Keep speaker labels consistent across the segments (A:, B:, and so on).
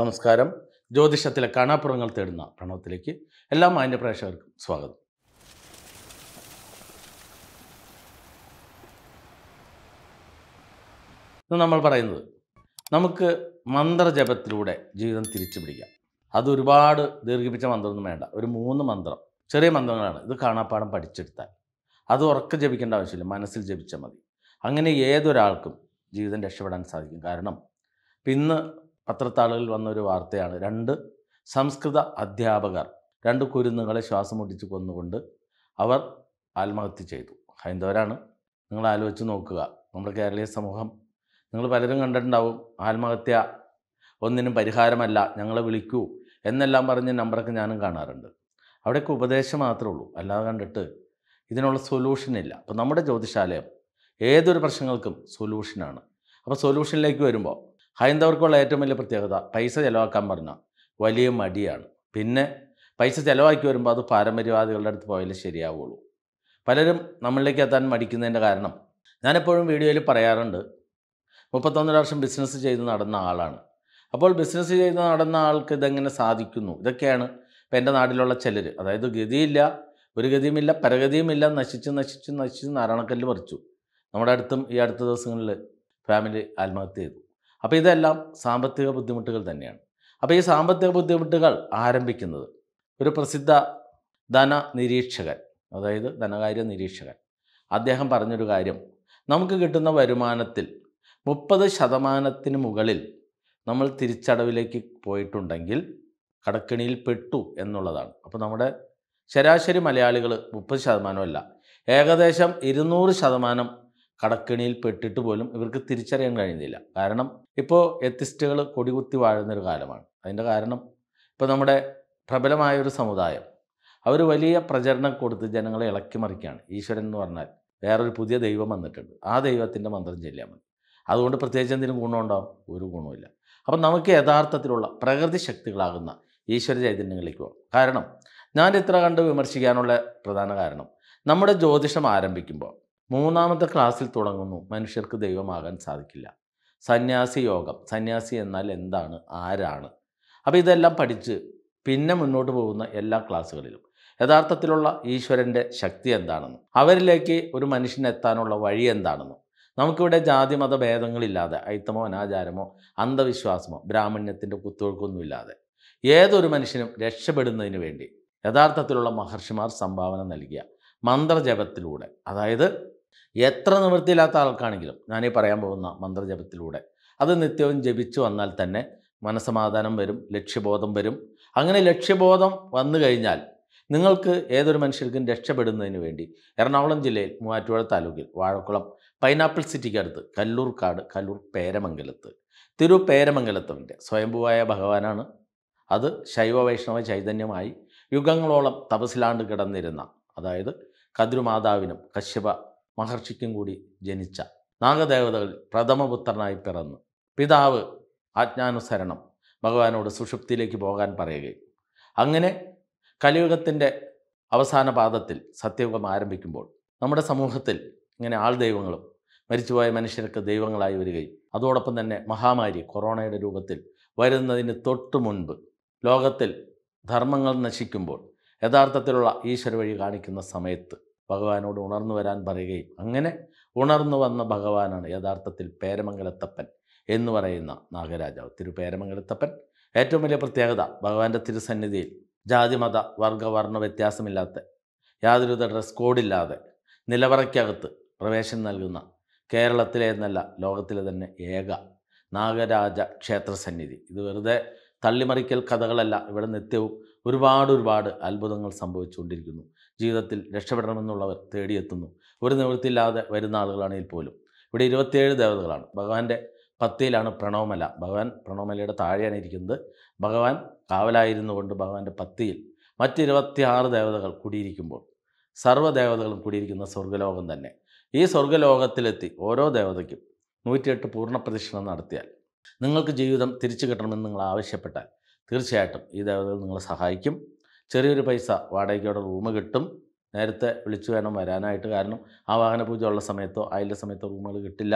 A: നമസ്കാരം ജ്യോതിഷത്തിലെ കാണാപ്പുറങ്ങൾ തേടുന്ന പ്രണവത്തിലേക്ക് എല്ലാ മാന്യ പ്രേക്ഷകർക്കും സ്വാഗതം ഇന്ന് നമ്മൾ പറയുന്നത് നമുക്ക് മന്ത്രജപത്തിലൂടെ ജീവിതം തിരിച്ചു പിടിക്കാം അത് ഒരുപാട് ദീർഘിപ്പിച്ച മന്ത്രമൊന്നും വേണ്ട ഒരു മൂന്ന് മന്ത്രം ചെറിയ മന്ത്രങ്ങളാണ് ഇത് കാണാപ്പാടം പഠിച്ചെടുത്താൽ അത് ഉറക്കെ ജപിക്കേണ്ട ആവശ്യമില്ല മനസ്സിൽ ജപിച്ചാൽ മതി അങ്ങനെ ഏതൊരാൾക്കും ജീവിതം രക്ഷപ്പെടാൻ സാധിക്കും കാരണം ഇന്ന് പത്രത്താളുകളിൽ വന്നൊരു വാർത്തയാണ് രണ്ട് സംസ്കൃത അധ്യാപകർ രണ്ട് കുരുന്നുകളെ ശ്വാസം മുട്ടിച്ച് കൊന്നുകൊണ്ട് അവർ ആത്മഹത്യ ചെയ്തു ഹൈന്ദവരാണ് നിങ്ങൾ ആലോചിച്ച് നോക്കുക നമ്മുടെ കേരളീയ സമൂഹം നിങ്ങൾ പലരും കണ്ടിട്ടുണ്ടാവും ആത്മഹത്യ ഒന്നിനും പരിഹാരമല്ല ഞങ്ങളെ വിളിക്കൂ എന്നെല്ലാം പറഞ്ഞ നമ്പറൊക്കെ ഞാനും കാണാറുണ്ട് അവിടെയൊക്കെ ഉപദേശം മാത്രമേ ഉള്ളൂ അല്ലാതെ കണ്ടിട്ട് ഇതിനുള്ള സൊല്യൂഷൻ ഇല്ല അപ്പോൾ നമ്മുടെ ജ്യോതിശാലയം ഏതൊരു പ്രശ്നങ്ങൾക്കും സൊല്യൂഷനാണ് അപ്പോൾ സൊല്യൂഷനിലേക്ക് വരുമ്പോൾ ഹൈന്ദവർക്കുള്ള ഏറ്റവും വലിയ പ്രത്യേകത പൈസ ചിലവാക്കാൻ പറഞ്ഞാൽ വലിയ മടിയാണ് പിന്നെ പൈസ ചിലവാക്കി വരുമ്പോൾ അത് പാരമ്പര്യവാദികളുടെ അടുത്ത് പോയാലേ ശരിയാവുള്ളൂ പലരും നമ്മളിലേക്ക് എത്താൻ മടിക്കുന്നതിൻ്റെ കാരണം ഞാനെപ്പോഴും വീഡിയോയിൽ പറയാറുണ്ട് മുപ്പത്തൊന്നര വർഷം ബിസിനസ് ചെയ്ത് നടന്ന ആളാണ് അപ്പോൾ ബിസിനസ് ചെയ്ത് നടന്ന ആൾക്ക് ഇതെങ്ങനെ സാധിക്കുന്നു ഇതൊക്കെയാണ് ഇപ്പോൾ എൻ്റെ നാട്ടിലുള്ള ചിലർ അതായത് ഗതിയില്ല ഒരു ഗതിയുമില്ല പരഗതിയുമില്ല നശിച്ച് നശിച്ച് നശിച്ച് നാരായണക്കല്ല് പറിച്ചു നമ്മുടെ അടുത്തും ഈ അടുത്ത ദിവസങ്ങളിൽ ഫാമിലി ആത്മഹത്യ ചെയ്തു അപ്പോൾ ഇതെല്ലാം സാമ്പത്തിക ബുദ്ധിമുട്ടുകൾ തന്നെയാണ് അപ്പോൾ ഈ സാമ്പത്തിക ബുദ്ധിമുട്ടുകൾ ആരംഭിക്കുന്നത് ഒരു പ്രസിദ്ധ ധന നിരീക്ഷകൻ അതായത് ധനകാര്യ നിരീക്ഷകൻ അദ്ദേഹം പറഞ്ഞൊരു കാര്യം നമുക്ക് കിട്ടുന്ന വരുമാനത്തിൽ മുപ്പത് ശതമാനത്തിന് മുകളിൽ നമ്മൾ തിരിച്ചടവിലേക്ക് പോയിട്ടുണ്ടെങ്കിൽ കടക്കിണിയിൽ പെട്ടു എന്നുള്ളതാണ് അപ്പോൾ നമ്മുടെ ശരാശരി മലയാളികൾ മുപ്പത് ശതമാനമല്ല ഏകദേശം ഇരുന്നൂറ് ശതമാനം കടക്കെണിയിൽ പെട്ടിട്ട് പോലും ഇവർക്ക് തിരിച്ചറിയാൻ കഴിയുന്നില്ല കാരണം ഇപ്പോൾ എത്തിസ്റ്റുകൾ കൊടികുത്തി വാഴുന്നൊരു കാലമാണ് അതിൻ്റെ കാരണം ഇപ്പോൾ നമ്മുടെ പ്രബലമായൊരു ഒരു സമുദായം അവർ വലിയ പ്രചരണം കൊടുത്ത് ജനങ്ങളെ ഇളക്കി മറിക്കുകയാണ് ഈശ്വരൻ എന്ന് പറഞ്ഞാൽ വേറൊരു പുതിയ ദൈവം വന്നിട്ടുണ്ട് ആ ദൈവത്തിൻ്റെ മന്ത്രം ചെല്ലിയാൽ മതി അതുകൊണ്ട് പ്രത്യേകിച്ച് എന്തെങ്കിലും ഗുണമുണ്ടാവും ഒരു ഗുണമില്ല അപ്പം നമുക്ക് യഥാർത്ഥത്തിലുള്ള പ്രകൃതി ശക്തികളാകുന്ന ഈശ്വര ചൈതന്യങ്ങളിലേക്ക് പോകാം കാരണം ഞാൻ ഇത്ര കണ്ട് വിമർശിക്കാനുള്ള പ്രധാന കാരണം നമ്മുടെ ജ്യോതിഷം ആരംഭിക്കുമ്പോൾ മൂന്നാമത്തെ ക്ലാസ്സിൽ തുടങ്ങുന്നു മനുഷ്യർക്ക് ദൈവമാകാൻ സാധിക്കില്ല സന്യാസി യോഗം സന്യാസി എന്നാൽ എന്താണ് ആരാണ് അപ്പോൾ ഇതെല്ലാം പഠിച്ച് പിന്നെ മുന്നോട്ട് പോകുന്ന എല്ലാ ക്ലാസ്സുകളിലും യഥാർത്ഥത്തിലുള്ള ഈശ്വരൻ്റെ ശക്തി എന്താണെന്നും അവരിലേക്ക് ഒരു മനുഷ്യനെത്താനുള്ള വഴി എന്താണെന്നും നമുക്കിവിടെ ജാതി മത ഭേദങ്ങളില്ലാതെ ഐത്തമോ അനാചാരമോ അന്ധവിശ്വാസമോ ബ്രാഹ്മണ്യത്തിൻ്റെ കുത്തൊഴുക്കൊന്നുമില്ലാതെ ഏതൊരു മനുഷ്യനും രക്ഷപ്പെടുന്നതിന് വേണ്ടി യഥാർത്ഥത്തിലുള്ള മഹർഷിമാർ സംഭാവന നൽകിയ മന്ത്രജപത്തിലൂടെ അതായത് എത്ര നിവൃത്തിയില്ലാത്ത ആൾക്കാണെങ്കിലും ഞാനീ പറയാൻ പോകുന്ന മന്ത്രജപത്തിലൂടെ അത് നിത്യവും ജപിച്ചു വന്നാൽ തന്നെ മനസമാധാനം വരും ലക്ഷ്യബോധം വരും അങ്ങനെ ലക്ഷ്യബോധം വന്നു കഴിഞ്ഞാൽ നിങ്ങൾക്ക് ഏതൊരു മനുഷ്യർക്കും രക്ഷപ്പെടുന്നതിന് വേണ്ടി എറണാകുളം ജില്ലയിൽ മൂവാറ്റുപുഴ താലൂക്കിൽ വാഴക്കുളം പൈനാപ്പിൾ സിറ്റിക്ക് അടുത്ത് കല്ലൂർക്കാട് കല്ലൂർ പേരമംഗലത്ത് തിരു പേരമംഗലത്തുവിൻ്റെ സ്വയംഭുവായ ഭഗവാനാണ് അത് ശൈവ വൈഷ്ണവ ചൈതന്യമായി യുഗങ്ങളോളം തപസിലാണ്ട് കിടന്നിരുന്ന അതായത് കദ്രുമാതാവിനും കശ്യപ മഹർഷിക്കും കൂടി ജനിച്ച നാഗദേവതകൾ പ്രഥമപുത്രനായി പിറന്നു പിതാവ് ആജ്ഞാനുസരണം ഭഗവാനോട് സുഷുപ്തിയിലേക്ക് പോകാൻ പറയുകയും അങ്ങനെ കലിയുഗത്തിൻ്റെ അവസാന പാദത്തിൽ സത്യയുഗം ആരംഭിക്കുമ്പോൾ നമ്മുടെ സമൂഹത്തിൽ ഇങ്ങനെ ആൾ ദൈവങ്ങളും മരിച്ചുപോയ മനുഷ്യർക്ക് ദൈവങ്ങളായി വരികയും അതോടൊപ്പം തന്നെ മഹാമാരി കൊറോണയുടെ രൂപത്തിൽ വരുന്നതിന് തൊട്ടു മുൻപ് ലോകത്തിൽ ധർമ്മങ്ങൾ നശിക്കുമ്പോൾ യഥാർത്ഥത്തിലുള്ള ഈശ്വര വഴി കാണിക്കുന്ന സമയത്ത് ഭഗവാനോട് ഉണർന്നു വരാൻ പറയുകയും അങ്ങനെ ഉണർന്നു വന്ന ഭഗവാനാണ് യഥാർത്ഥത്തിൽ പേരമംഗലത്തപ്പൻ എന്ന് പറയുന്ന നാഗരാജാവ് തിരുപേരമംഗലത്തപ്പൻ ഏറ്റവും വലിയ പ്രത്യേകത ഭഗവാന്റെ തിരുസന്നിധിയിൽ ജാതിമത വർഗവർണ്ണ വ്യത്യാസമില്ലാത്ത യാതൊരുവിധ ഡ്രസ് കോഡില്ലാതെ നിലവറയ്ക്കകത്ത് പ്രവേശനം നൽകുന്ന കേരളത്തിലെ എന്നല്ല ലോകത്തിലെ തന്നെ ഏക നാഗരാജ ക്ഷേത്ര സന്നിധി ഇത് വെറുതെ തള്ളിമറിക്കൽ കഥകളല്ല ഇവിടെ നിത്യവും ഒരുപാട് ഒരുപാട് അത്ഭുതങ്ങൾ സംഭവിച്ചുകൊണ്ടിരിക്കുന്നു ജീവിതത്തിൽ രക്ഷപ്പെടണമെന്നുള്ളവർ തേടിയെത്തുന്നു ഒരു നിവൃത്തിയില്ലാതെ വരുന്ന ആളുകളാണെങ്കിൽ പോലും ഇവിടെ ഇരുപത്തിയേഴ് ദേവതകളാണ് ഭഗവാന്റെ പത്തിയിലാണ് പ്രണവമല ഭഗവാൻ പ്രണവമലയുടെ താഴെയാണ് ഇരിക്കുന്നത് ഭഗവാൻ കൊണ്ട് ഭഗവാന്റെ പത്തിയിൽ മറ്റിരുപത്തിയാറ് ദേവതകൾ കൂടിയിരിക്കുമ്പോൾ സർവ്വദേവതകളും കൂടിയിരിക്കുന്ന സ്വർഗ്ഗലോകം തന്നെ ഈ സ്വർഗ്ഗലോകത്തിലെത്തി ഓരോ ദേവതയ്ക്കും നൂറ്റിയെട്ട് പൂർണ്ണ പ്രദക്ഷിണം നടത്തിയാൽ നിങ്ങൾക്ക് ജീവിതം തിരിച്ചു കിട്ടണമെന്ന് നിങ്ങൾ ആവശ്യപ്പെട്ടാൽ തീർച്ചയായിട്ടും ഈ ദേവതകൾ നിങ്ങളെ സഹായിക്കും ചെറിയൊരു പൈസ അവിടെ റൂം കിട്ടും നേരത്തെ വിളിച്ചു വേണം വരാനായിട്ട് കാരണം ആ പൂജ ഉള്ള സമയത്തോ അതിൻ്റെ സമയത്തോ റൂമുകൾ കിട്ടില്ല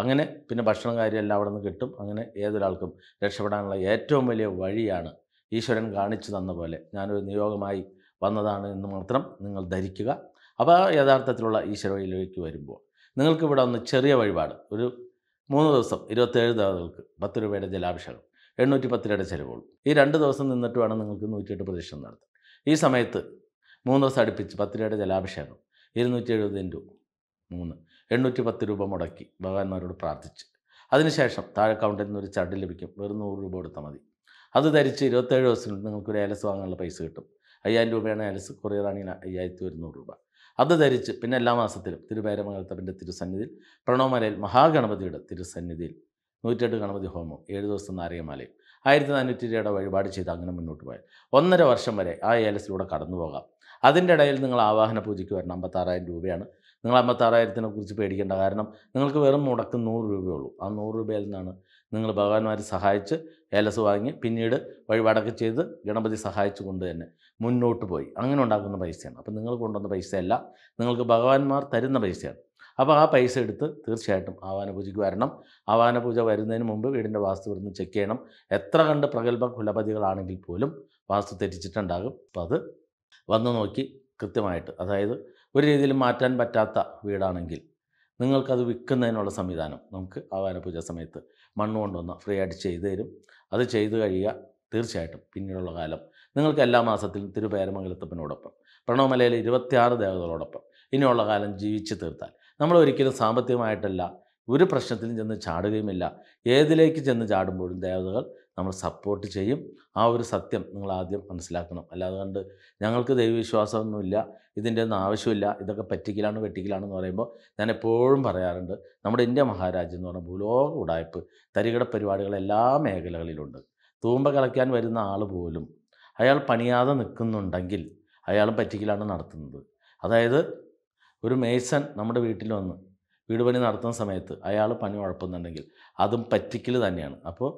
A: അങ്ങനെ പിന്നെ ഭക്ഷണം കാര്യം എല്ലാം അവിടെ നിന്ന് കിട്ടും അങ്ങനെ ഏതൊരാൾക്കും രക്ഷപ്പെടാനുള്ള ഏറ്റവും വലിയ വഴിയാണ് ഈശ്വരൻ കാണിച്ചു തന്ന പോലെ ഞാനൊരു നിയോഗമായി വന്നതാണ് എന്ന് മാത്രം നിങ്ങൾ ധരിക്കുക അപ്പോൾ യഥാർത്ഥത്തിലുള്ള ഈശ്വര വഴിയിലേക്ക് വരുമ്പോൾ നിങ്ങൾക്കിവിടെ ഒന്ന് ചെറിയ വഴിപാട് ഒരു മൂന്ന് ദിവസം ഇരുപത്തേഴ് ദിവസങ്ങൾക്ക് പത്ത് രൂപയുടെ ജലാഭിഷേകം എണ്ണൂറ്റി പത്ത് രൂപയുടെ ചിലവുള്ളൂ ഈ രണ്ട് ദിവസം നിന്നിട്ട് വേണം നിങ്ങൾക്ക് നൂറ്റിയെട്ട് പ്രദക്ഷിണം നടത്താൻ ഈ സമയത്ത് മൂന്ന് ദിവസം അടുപ്പിച്ച് പത്ത് രൂപയുടെ ജലാഭിഷേകം ഇരുന്നൂറ്റി എഴുപതിന് രൂപ മൂന്ന് എണ്ണൂറ്റി പത്ത് രൂപ മുടക്കി ഭഗവാന്മാരോട് പ്രാർത്ഥിച്ച് അതിനുശേഷം താഴെ കൗണ്ടറിൽ നിന്ന് ഒരു ചട്ടി ലഭിക്കും വെറും നൂറ് രൂപ കൊടുത്താൽ മതി അത് ധരിച്ച് ഇരുപത്തേഴ് ദിവസത്തിനുള്ളിൽ നിങ്ങൾക്കൊരു ഏലസ് വാങ്ങാനുള്ള പൈസ കിട്ടും അയ്യായിരം രൂപയാണ് ഏലസ് കൊറിയറാണെങ്കിൽ അയ്യായിരത്തി ഒരുന്നൂറ് രൂപ അത് ധരിച്ച് പിന്നെ എല്ലാ മാസത്തിലും തിരുവേരമംഗലത്തപ്പൻ്റെ തിരുസന്നിധിയിൽ പ്രണവമലയിൽ മഹാഗണപതിയുടെ തിരുസന്നിധിയിൽ നൂറ്റെട്ട് ഗണപതി ഹോമം ഏഴ് ദിവസം നാരകമാലയും ആയിരത്തി നാനൂറ്റി രൂപയുടെ വഴിപാട് ചെയ്ത് അങ്ങനെ മുന്നോട്ട് പോയാൽ ഒന്നര വർഷം വരെ ആ ഏലസിലൂടെ കടന്നു പോകാം അതിൻ്റെ ഇടയിൽ നിങ്ങൾ ആവാഹന പൂജയ്ക്ക് വരണം അമ്പത്താറായിരം രൂപയാണ് നിങ്ങൾ അമ്പത്താറായിരത്തിനെ കുറിച്ച് പേടിക്കേണ്ട കാരണം നിങ്ങൾക്ക് വെറും മുടക്ക് നൂറ് രൂപയുള്ളൂ ആ നൂറ് രൂപയിൽ നിന്നാണ് നിങ്ങൾ ഭഗവാന്മാരെ സഹായിച്ച് ഏലസ് വാങ്ങി പിന്നീട് വഴിപാടൊക്കെ ചെയ്ത് ഗണപതി സഹായിച്ചു കൊണ്ട് തന്നെ മുന്നോട്ട് പോയി അങ്ങനെ ഉണ്ടാക്കുന്ന പൈസയാണ് അപ്പം നിങ്ങൾ കൊണ്ടുവന്ന പൈസയല്ല നിങ്ങൾക്ക് ഭഗവാന്മാർ തരുന്ന പൈസയാണ് അപ്പോൾ ആ പൈസ എടുത്ത് തീർച്ചയായിട്ടും ആവാന പൂജയ്ക്ക് വരണം ആവാന പൂജ വരുന്നതിന് മുമ്പ് വീടിൻ്റെ വാസ്തു ഇവിടുന്ന് ചെക്ക് ചെയ്യണം എത്ര കണ്ട് പ്രഗത്ഭ കുലപതികളാണെങ്കിൽ പോലും വാസ്തു തെറ്റിച്ചിട്ടുണ്ടാകും അപ്പോൾ അത് വന്നു നോക്കി കൃത്യമായിട്ട് അതായത് ഒരു രീതിയിലും മാറ്റാൻ പറ്റാത്ത വീടാണെങ്കിൽ നിങ്ങൾക്കത് വിൽക്കുന്നതിനുള്ള സംവിധാനം നമുക്ക് ആവാന പൂജ സമയത്ത് മണ്ണ് കൊണ്ടുവന്ന് ഫ്രീ ആയിട്ട് ചെയ്തു തരും അത് ചെയ്തു കഴിയുക തീർച്ചയായിട്ടും പിന്നീടുള്ള കാലം നിങ്ങൾക്ക് എല്ലാ മാസത്തിലും തിരുപേരമംഗലത്തപ്പനോടൊപ്പം പ്രണവമലയിലെ ഇരുപത്തിയാറ് ദേവതകളോടൊപ്പം ഇനിയുള്ള കാലം ജീവിച്ചു തീർത്താൽ നമ്മൾ ഒരിക്കലും സാമ്പത്തികമായിട്ടല്ല ഒരു പ്രശ്നത്തിലും ചെന്ന് ചാടുകയുമില്ല ഏതിലേക്ക് ചെന്ന് ചാടുമ്പോഴും ദേവതകൾ നമ്മൾ സപ്പോർട്ട് ചെയ്യും ആ ഒരു സത്യം നിങ്ങൾ ആദ്യം മനസ്സിലാക്കണം അല്ലാതെ കണ്ട് ഞങ്ങൾക്ക് ദൈവവിശ്വാസമൊന്നുമില്ല ഇതിൻ്റെ ഒന്നും ആവശ്യമില്ല ഇതൊക്കെ പറ്റിക്കലാണ് വെട്ടിക്കലാണെന്ന് പറയുമ്പോൾ ഞാൻ എപ്പോഴും പറയാറുണ്ട് നമ്മുടെ ഇന്ത്യ മഹാരാജ്യം എന്ന് പറഞ്ഞ ഭൂലോക ഉടായ്പ് തരികിട പരിപാടികൾ എല്ലാ മേഖലകളിലുണ്ട് തൂമ്പ കളയ്ക്കാൻ വരുന്ന ആൾ പോലും അയാൾ പണിയാതെ നിൽക്കുന്നുണ്ടെങ്കിൽ അയാൾ പറ്റിക്കലാണ് നടത്തുന്നത് അതായത് ഒരു മേസൺ നമ്മുടെ വീട്ടിൽ വന്ന് വീട് പണി നടത്തുന്ന സമയത്ത് അയാൾ പണി ഉഴപ്പുന്നുണ്ടെങ്കിൽ അതും പറ്റിക്കൽ തന്നെയാണ് അപ്പോൾ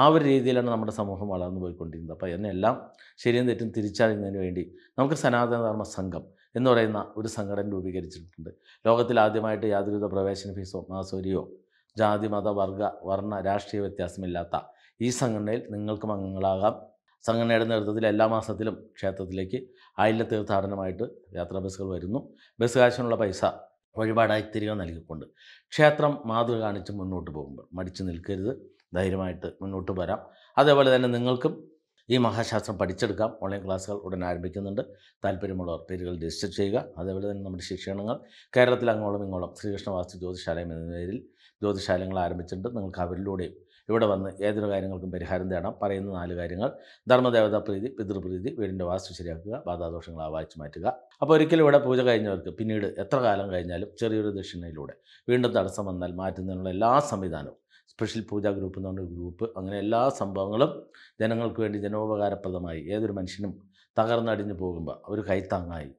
A: ആ ഒരു രീതിയിലാണ് നമ്മുടെ സമൂഹം വളർന്നു പോയിക്കൊണ്ടിരുന്നത് അപ്പോൾ എന്നെല്ലാം ശരിയും തെറ്റും തിരിച്ചറിയുന്നതിന് വേണ്ടി നമുക്ക് സനാതന ധർമ്മ സംഘം എന്ന് പറയുന്ന ഒരു സംഘടന രൂപീകരിച്ചിട്ടുണ്ട് ലോകത്തിൽ ആദ്യമായിട്ട് യാതൊരുവിധ പ്രവേശന ഫീസോ മാസോരിയോ ജാതി മത വർഗ വർണ്ണ രാഷ്ട്രീയ വ്യത്യാസമില്ലാത്ത ഈ സംഘടനയിൽ നിങ്ങൾക്കും അംഗങ്ങളാകാം സംഘടനയുടെ നേതൃത്വത്തിൽ എല്ലാ മാസത്തിലും ക്ഷേത്രത്തിലേക്ക് ആയില്ല തീർത്ഥാടനമായിട്ട് യാത്രാ ബസ്സുകൾ വരുന്നു ബസ് കാശിനുള്ള പൈസ വഴിപാടായി തിരികെ നൽകിക്കൊണ്ട് ക്ഷേത്രം മാതൃക കാണിച്ച് മുന്നോട്ട് പോകുമ്പോൾ മടിച്ചു നിൽക്കരുത് ധൈര്യമായിട്ട് മുന്നോട്ട് വരാം അതേപോലെ തന്നെ നിങ്ങൾക്കും ഈ മഹാശാസ്ത്രം പഠിച്ചെടുക്കാം ഓൺലൈൻ ക്ലാസ്സുകൾ ഉടൻ ആരംഭിക്കുന്നുണ്ട് താല്പര്യമുള്ളവർ പേരുകൾ രജിസ്റ്റർ ചെയ്യുക അതേപോലെ തന്നെ നമ്മുടെ ശിക്ഷണങ്ങൾ കേരളത്തിൽ അങ്ങോളം ഇങ്ങോളം ശ്രീകൃഷ്ണവാസ്തു ജ്യോതിശാലയം എന്ന പേരിൽ ജ്യോതിശാലയങ്ങൾ ആരംഭിച്ചിട്ടുണ്ട് നിങ്ങൾക്ക് അവരിലൂടെയും ഇവിടെ വന്ന് ഏതൊരു കാര്യങ്ങൾക്കും പരിഹാരം തേടാം പറയുന്ന നാല് കാര്യങ്ങൾ ധർമ്മദേവതാ പ്രീതി പിതൃപ്രീതി വീടിൻ്റെ വാസ്തു ശരിയാക്കുക ബാധാദോഷങ്ങൾ ആവാഹിച്ച് മാറ്റുക അപ്പോൾ ഒരിക്കലും ഇവിടെ പൂജ കഴിഞ്ഞവർക്ക് പിന്നീട് എത്ര കാലം കഴിഞ്ഞാലും ചെറിയൊരു ദക്ഷിണയിലൂടെ വീണ്ടും തടസ്സം വന്നാൽ മാറ്റുന്നതിനുള്ള എല്ലാ സംവിധാനവും സ്പെഷ്യൽ പൂജാ ഗ്രൂപ്പ് എന്ന് പറഞ്ഞൊരു ഗ്രൂപ്പ് അങ്ങനെ എല്ലാ സംഭവങ്ങളും ജനങ്ങൾക്ക് വേണ്ടി ജനോപകാരപ്രദമായി ഏതൊരു മനുഷ്യനും തകർന്നടിഞ്ഞു പോകുമ്പോൾ അവർ കൈത്താങ്ങായി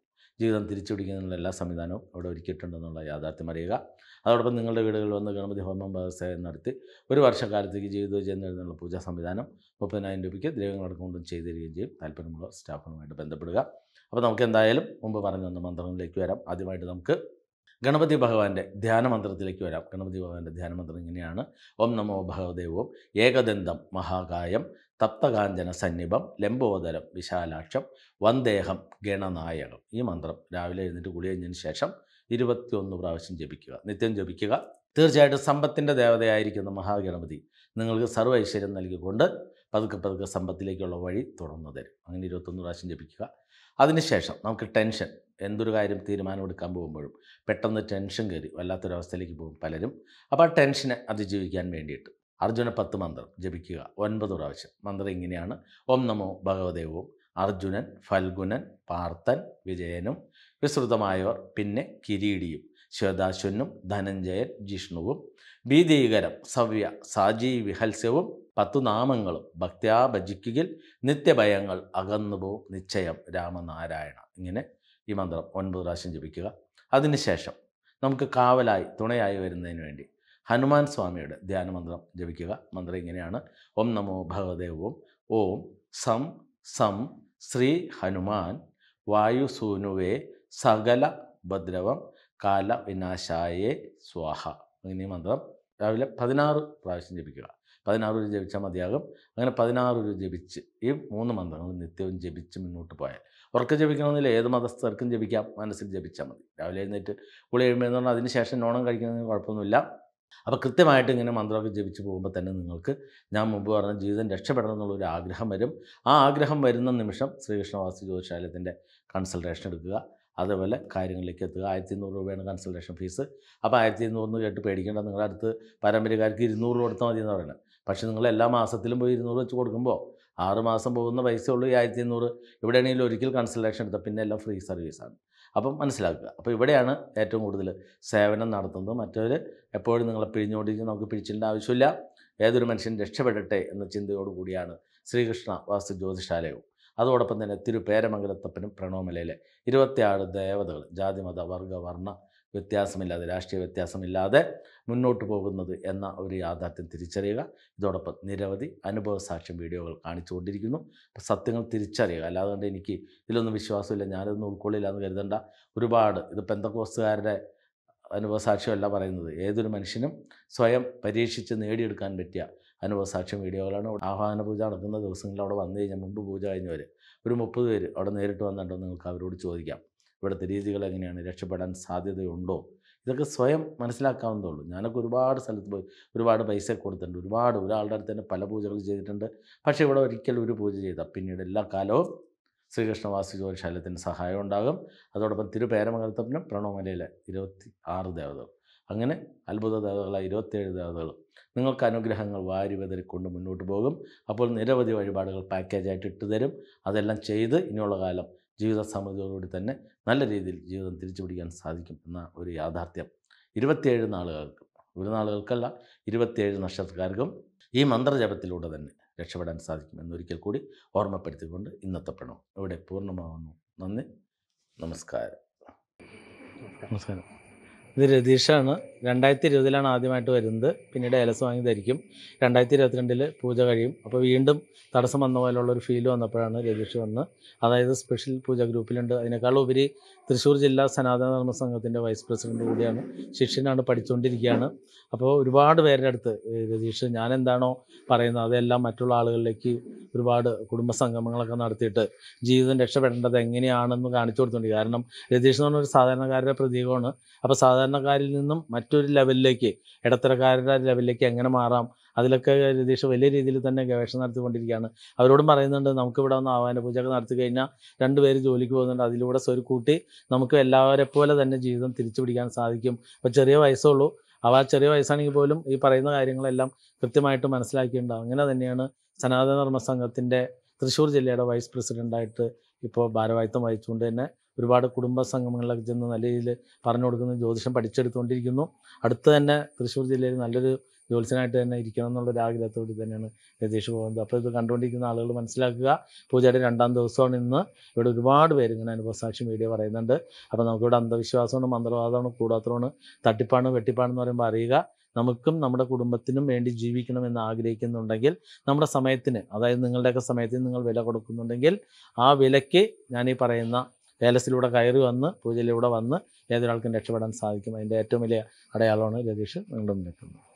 A: ജീവിതം തിരിച്ചുപിടിക്കുന്നതിനുള്ള എല്ലാ സംവിധാനവും അവിടെ ഒരുക്കിയിട്ടുണ്ടെന്നുള്ള യാഥാർത്ഥ്യം അറിയുക അതോടൊപ്പം നിങ്ങളുടെ വീടുകളിൽ വന്ന് ഗണപതി ഹോമം വ്യവസായം നടത്തി ഒരു വർഷക്കാലത്തേക്ക് ജീവിതോജയെന്നുള്ള പൂജാ സംവിധാനം മുപ്പതിനായിരം രൂപയ്ക്ക് ദ്രവ്യങ്ങളടക്കം കൊണ്ടും ചെയ്തു തരികയും ചെയ്യും താല്പര്യമുള്ള സ്റ്റാഫുകളുമായിട്ട് ബന്ധപ്പെടുക അപ്പോൾ നമുക്ക് എന്തായാലും മുമ്പ് പറഞ്ഞു തന്ന മന്ത്രങ്ങളിലേക്ക് വരാം ആദ്യമായിട്ട് നമുക്ക് ഗണപതി ഭഗവാന്റെ ധ്യാനമന്ത്രത്തിലേക്ക് വരാം ഗണപതി ഭഗവാന്റെ ധ്യാനമന്ത്രം ഇങ്ങനെയാണ് ഓം നമോ ഭഗവദേവോം ഏകദന്തം മഹാകായം തപ്തകാഞ്ചന സന്നിഭം ലംബോദരം വിശാലാക്ഷം വന്ദേഹം ഗണനായകം ഈ മന്ത്രം രാവിലെ എഴുന്നേറ്റ് കുളി കഴിഞ്ഞതിന് ശേഷം ഇരുപത്തിയൊന്ന് പ്രാവശ്യം ജപിക്കുക നിത്യം ജപിക്കുക തീർച്ചയായിട്ടും സമ്പത്തിൻ്റെ ദേവതയായിരിക്കുന്ന മഹാഗണപതി നിങ്ങൾക്ക് സർവ്വ ഐശ്വര്യം നൽകിക്കൊണ്ട് പതുക്കെ പതുക്കെ സമ്പത്തിലേക്കുള്ള വഴി തുറന്നു തരും അങ്ങനെ ഇരുപത്തൊന്ന് പ്രാവശ്യം ജപിക്കുക അതിനുശേഷം നമുക്ക് ടെൻഷൻ എന്തൊരു കാര്യം തീരുമാനമെടുക്കാൻ പോകുമ്പോഴും പെട്ടെന്ന് ടെൻഷൻ കയറി വല്ലാത്തൊരവസ്ഥയിലേക്ക് പോകും പലരും അപ്പോൾ ആ ടെൻഷനെ അതിജീവിക്കാൻ വേണ്ടിയിട്ട് അർജുന പത്ത് മന്ത്രം ജപിക്കുക ഒൻപത് പ്രാവശ്യം മന്ത്രം ഇങ്ങനെയാണ് ഓം നമോ ഭഗവദേവവും അർജുനൻ ഫൽഗുനൻ പാർത്ഥൻ വിജയനും വിസ്തൃതമായവർ പിന്നെ കിരീടിയും ശ്വേതാശ്വനും ധനഞ്ജയൻ ജിഷ്ണുവും ഭീതീകരം സവ്യ സാജീ വിഹൽസ്യവും പത്തു നാമങ്ങളും ഭക്ത്യാ ഭജിക്കുകിൽ നിത്യഭയങ്ങൾ അകന്നുപോകും നിശ്ചയം രാമനാരായണ ഇങ്ങനെ ഈ മന്ത്രം ഒൻപത് പ്രാവശ്യം ജപിക്കുക അതിനുശേഷം നമുക്ക് കാവലായി തുണയായി വരുന്നതിന് വേണ്ടി ഹനുമാൻ സ്വാമിയുടെ ധ്യാനമന്ത്രം ജപിക്കുക മന്ത്രം ഇങ്ങനെയാണ് ഓം നമോ ഭഗവദേവോം ഓം സം സം ശ്രീ ഹനുമാൻ വായുസൂനുവേ സകല ഭദ്രവം കാല വിനാശായേ സ്വാഹ അങ്ങനെ മന്ത്രം രാവിലെ പതിനാറ് പ്രാവശ്യം ജപിക്കുക പതിനാറ് ഒരു ജപിച്ചാൽ മതിയാകും അങ്ങനെ പതിനാറ് ഒരു ജപിച്ച് ഈ മൂന്ന് മന്ത്രങ്ങൾ നിത്യവും ജപിച്ച് മുന്നോട്ട് പോയാൽ ഉറക്കം ജപിക്കണമെന്നില്ല ഏത് മതസ്ഥർക്കും ജപിക്കാം മനസ്സിൽ ജപിച്ചാൽ മതി രാവിലെ എഴുന്നേറ്റ് കുളി എഴുമ്പോഴെന്ന് പറഞ്ഞാൽ ശേഷം നോണം കഴിക്കുന്നതിന് കുഴപ്പമൊന്നുമില്ല അപ്പോൾ കൃത്യമായിട്ട് ഇങ്ങനെ മന്ത്രമൊക്കെ ജപിച്ച് പോകുമ്പോൾ തന്നെ നിങ്ങൾക്ക് ഞാൻ മുമ്പ് പറഞ്ഞ ജീവിതം രക്ഷപ്പെടണം എന്നുള്ളൊരു ആഗ്രഹം വരും ആ ആഗ്രഹം വരുന്ന നിമിഷം ശ്രീകൃഷ്ണവാസ്തു ജ്യോതിശാലയത്തിൻ്റെ കൺസൾട്ടേഷൻ എടുക്കുക അതേപോലെ കാര്യങ്ങളിലേക്ക് എത്തുക ആയിരത്തി ഇരുന്നൂറ് രൂപയാണ് കൺസൾട്ടേഷൻ ഫീസ് അപ്പോൾ ആയിരത്തി ഇരുന്നൂറിന് കേട്ട് പേടിക്കേണ്ട നിങ്ങളുടെ അടുത്ത് പാരമ്പര്യക്കാർക്ക് ഇരുന്നൂറ് കൊടുത്താൽ മതി എന്ന് പറയുന്നത് പക്ഷേ നിങ്ങൾ എല്ലാ മാസത്തിലും പോയി ഇരുന്നൂറ് വെച്ച് കൊടുക്കുമ്പോൾ ആറ് മാസം പോകുന്ന പൈസ ഉള്ളൂ ഈ ആയിരത്തി ഇരുന്നൂറ് ഇവിടെയാണെങ്കിൽ ഒരിക്കൽ കൺസൾട്ടേഷൻ എടുത്താൽ പിന്നെ എല്ലാം ഫ്രീ സർവീസാണ് അപ്പം മനസ്സിലാക്കുക അപ്പോൾ ഇവിടെയാണ് ഏറ്റവും കൂടുതൽ സേവനം നടത്തുന്നത് മറ്റവർ എപ്പോഴും നിങ്ങളെ പിഴിഞ്ഞുകൊണ്ടിരിക്കും നമുക്ക് പിഴിച്ചിൻ്റെ ആവശ്യമില്ല ഏതൊരു മനുഷ്യൻ രക്ഷപ്പെടട്ടെ എന്ന ചിന്തയോടു കൂടിയാണ് ശ്രീകൃഷ്ണ വാസ്തു ജ്യോതിഷാലയവും അതോടൊപ്പം തന്നെ തിരുപേരമംഗലത്തപ്പനും പ്രണോമലയിലെ ഇരുപത്തിയാറ് ദേവതകൾ ജാതിമത വർഗ വർണ്ണ വ്യത്യാസമില്ലാതെ രാഷ്ട്രീയ വ്യത്യാസമില്ലാതെ മുന്നോട്ട് പോകുന്നത് എന്ന ഒരു യാഥാർത്ഥ്യം തിരിച്ചറിയുക ഇതോടൊപ്പം നിരവധി അനുഭവ സാക്ഷ്യം വീഡിയോകൾ കാണിച്ചു കൊണ്ടിരിക്കുന്നു അപ്പോൾ സത്യങ്ങൾ തിരിച്ചറിയുക അല്ലാതെ കൊണ്ട് എനിക്ക് ഇതിലൊന്നും വിശ്വാസമില്ല ഞാനൊന്നും ഉൾക്കൊള്ളില്ല എന്ന് കരുതേണ്ട ഒരുപാട് ഇത് പെന്തക്കോസ്റ്റുകാരുടെ സാക്ഷ്യമല്ല പറയുന്നത് ഏതൊരു മനുഷ്യനും സ്വയം പരീക്ഷിച്ച് നേടിയെടുക്കാൻ പറ്റിയ അനുഭവസാക്ഷി വീഡിയോകളാണ് ആഹ്വാന പൂജ നടക്കുന്ന ദിവസങ്ങളിൽ അവിടെ വന്നു കഴിഞ്ഞാൽ മുമ്പ് പൂജ കഴിഞ്ഞവർ ഒരു മുപ്പത് പേര് അവിടെ നേരിട്ട് വന്നിട്ടുണ്ടോ നിങ്ങൾക്ക് അവരോട് ചോദിക്കാം ഇവിടുത്തെ രീതികൾ എങ്ങനെയാണ് രക്ഷപ്പെടാൻ സാധ്യതയുണ്ടോ ഇതൊക്കെ സ്വയം മനസ്സിലാക്കാവുന്നതേ ഞാനൊക്കെ ഒരുപാട് സ്ഥലത്ത് പോയി ഒരുപാട് പൈസ കൊടുത്തിട്ടുണ്ട് ഒരുപാട് ഒരാളുടെ അടുത്ത് തന്നെ പല പൂജകൾ ചെയ്തിട്ടുണ്ട് പക്ഷേ ഇവിടെ ഒരിക്കലും ഒരു പൂജ ചെയ്ത പിന്നീട് എല്ലാ കാലവും ശ്രീകൃഷ്ണ വാസുജോൽ ശൈലത്തിൻ്റെ സഹായം ഉണ്ടാകും അതോടൊപ്പം തിരുപേരമംഗലത്തപ്പനും പ്രണവമലയിലെ ഇരുപത്തി ആറ് ദേവതകൾ അങ്ങനെ അത്ഭുത ദേവതകളായ ഇരുപത്തേഴ് ദേവതകൾ നിങ്ങൾക്ക് അനുഗ്രഹങ്ങൾ വാരി വിതറിക്കൊണ്ട് മുന്നോട്ട് പോകും അപ്പോൾ നിരവധി വഴിപാടുകൾ പാക്കേജായിട്ട് ഇട്ട് തരും അതെല്ലാം ചെയ്ത് ഇനിയുള്ള കാലം ജീവിത സമൃദ്ധിയോടുകൂടി തന്നെ നല്ല രീതിയിൽ ജീവിതം തിരിച്ചു പിടിക്കാൻ സാധിക്കും എന്ന ഒരു യാഥാർത്ഥ്യം ഇരുപത്തിയേഴ് നാളുകൾക്ക് ഒരു നാളുകൾക്കല്ല ഇരുപത്തിയേഴ് നക്ഷത്രക്കാർക്കും ഈ മന്ത്രജപത്തിലൂടെ തന്നെ രക്ഷപ്പെടാൻ സാധിക്കും എന്നൊരിക്കൽ കൂടി ഓർമ്മപ്പെടുത്തിക്കൊണ്ട് ഇന്നത്തെ പ്രണവും ഇവിടെ പൂർണ്ണമാവുന്നു നന്ദി നമസ്കാരം നമസ്കാരം ഇത് രതീഷാണ് രണ്ടായിരത്തി ഇരുപതിലാണ് ആദ്യമായിട്ട് വരുന്നത് പിന്നീട് ഏലസ് വാങ്ങി ധരിക്കും രണ്ടായിരത്തി ഇരുപത്തിരണ്ടിൽ പൂജ കഴിയും അപ്പോൾ വീണ്ടും തടസ്സം വന്ന പോലെയുള്ള ഒരു ഫീൽ വന്നപ്പോഴാണ് രതീഷ് വന്ന് അതായത് സ്പെഷ്യൽ പൂജ ഗ്രൂപ്പിലുണ്ട് അതിനേക്കാൾ ഉപരി തൃശ്ശൂർ ജില്ലാ സനാതന ധർമ്മ സംഘത്തിൻ്റെ വൈസ് പ്രസിഡന്റ് കൂടിയാണ് ശിഷ്യനാണ് പഠിച്ചുകൊണ്ടിരിക്കുകയാണ് അപ്പോൾ ഒരുപാട് പേരുടെ അടുത്ത് രതീഷ് ഞാൻ എന്താണോ പറയുന്നത് അതെല്ലാം മറ്റുള്ള ആളുകളിലേക്ക് ഒരുപാട് കുടുംബ സംഗമങ്ങളൊക്കെ നടത്തിയിട്ട് ജീവിതം രക്ഷപ്പെടേണ്ടത് എങ്ങനെയാണെന്ന് കാണിച്ചു കൊടുത്തുണ്ട് കാരണം രതീഷ് എന്ന് പറഞ്ഞ ഒരു സാധാരണക്കാരുടെ പ്രതീകമാണ് അപ്പോൾ സാധാരണക്കാരിൽ നിന്നും മറ്റൊരു ലെവലിലേക്ക് ഇടത്തരക്കാരുടെ ലെവലിലേക്ക് എങ്ങനെ മാറാം അതിലൊക്കെ രതീഷ് വലിയ രീതിയിൽ തന്നെ ഗവേഷണം നടത്തിക്കൊണ്ടിരിക്കുകയാണ് അവരോടും പറയുന്നുണ്ട് നമുക്ക് ഇവിടെ ഒന്ന് പൂജ പൂജയൊക്കെ നടത്തി കഴിഞ്ഞാൽ രണ്ടുപേര് ജോലിക്ക് പോകുന്നുണ്ട് അതിലൂടെ സ്വരു കൂട്ടി നമുക്ക് എല്ലാവരെ പോലെ തന്നെ ജീവിതം തിരിച്ചു പിടിക്കാൻ സാധിക്കും അപ്പോൾ ചെറിയ വയസ്സുള്ളൂ അവ ചെറിയ വയസ്സാണെങ്കിൽ പോലും ഈ പറയുന്ന കാര്യങ്ങളെല്ലാം കൃത്യമായിട്ട് മനസ്സിലാക്കിയിട്ടുണ്ടാവും അങ്ങനെ തന്നെയാണ് സനാതനധർമ്മ സംഘത്തിൻ്റെ തൃശ്ശൂർ ജില്ലയുടെ വൈസ് പ്രസിഡൻ്റായിട്ട് ഇപ്പോൾ ഭാരവാഹിത്വം വഹിച്ചുകൊണ്ട് തന്നെ ഒരുപാട് കുടുംബ സംഗമങ്ങളിലൊക്കെ ചെന്ന് നല്ല രീതിയിൽ പറഞ്ഞു കൊടുക്കുന്നു ജ്യോതിഷം പഠിച്ചെടുത്തുകൊണ്ടിരിക്കുന്നു അടുത്ത് തന്നെ തൃശ്ശൂർ ജില്ലയിൽ നല്ലൊരു ജോത്സ്യനായിട്ട് തന്നെ ഇരിക്കണം എന്നുള്ള ഒരു ആഗ്രഹത്തോട് തന്നെയാണ് രതീഷ് പോകുന്നത് അപ്പോൾ ഇത് കണ്ടുകൊണ്ടിരിക്കുന്ന ആളുകൾ മനസ്സിലാക്കുക പൂജയുടെ രണ്ടാം ദിവസമാണ് ഇന്ന് ഇവിടെ ഒരുപാട് പേര് ഇങ്ങനെ അനുഭവസാക്ഷി മീഡിയ പറയുന്നുണ്ട് അപ്പോൾ നമുക്കിവിടെ അന്ധവിശ്വാസമാണ് മന്ത്രവാദമാണ് കൂടാത്തമാണ് തട്ടിപ്പാണ് വെട്ടിപ്പാണെന്ന് പറയുമ്പോൾ അറിയുക നമുക്കും നമ്മുടെ കുടുംബത്തിനും വേണ്ടി ജീവിക്കണമെന്ന് ആഗ്രഹിക്കുന്നുണ്ടെങ്കിൽ നമ്മുടെ സമയത്തിന് അതായത് നിങ്ങളുടെയൊക്കെ സമയത്തിന് നിങ്ങൾ വില കൊടുക്കുന്നുണ്ടെങ്കിൽ ആ വിലയ്ക്ക് ഞാൻ ഈ പറയുന്ന ഏലസിലൂടെ കയറി വന്ന് പൂജയിലൂടെ വന്ന് ഏതൊരാൾക്കും രക്ഷപ്പെടാൻ സാധിക്കും അതിൻ്റെ ഏറ്റവും വലിയ അടയാളമാണ് രതീഷ് മുന്നിൽ നിൽക്കുന്നത്